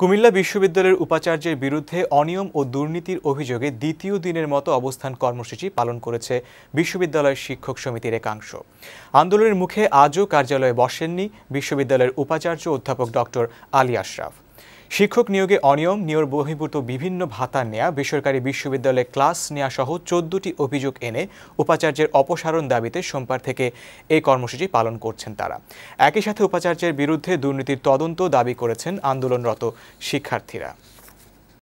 কুমিল্লা বিশ্ববিদ্যালয়ের উপাচার্যের বিরুদ্ধে অনিয়ম ও দুর্নীতির অভিযোগে দ্বিতীয় দিনের মতো অবস্থান কর্মসূচি পালন করেছে বিশ্ববিদ্যালয়ের শিক্ষক সমিতির একাংশ আন্দোলনের মুখে আজও কার্যালয়ে বসেননি বিশ্ববিদ্যালয়ের উপাচার্য অধ্যাপক ডক্টর আলী আশরাফ শিক্ষক নিয়োগে অনিয়ম নিয়োগ বহির্ভূত বিভিন্ন ভাতা নেয়া বেসরকারি বিশ্ববিদ্যালয়ে ক্লাস নেয়া সহ চোদ্দটি অভিযোগ এনে উপাচার্যের অপসারণ দাবিতে সোমবার থেকে এই কর্মসূচি পালন করছেন তারা একই সাথে উপাচার্যের বিরুদ্ধে দুর্নীতির তদন্ত দাবি করেছেন আন্দোলনরত শিক্ষার্থীরা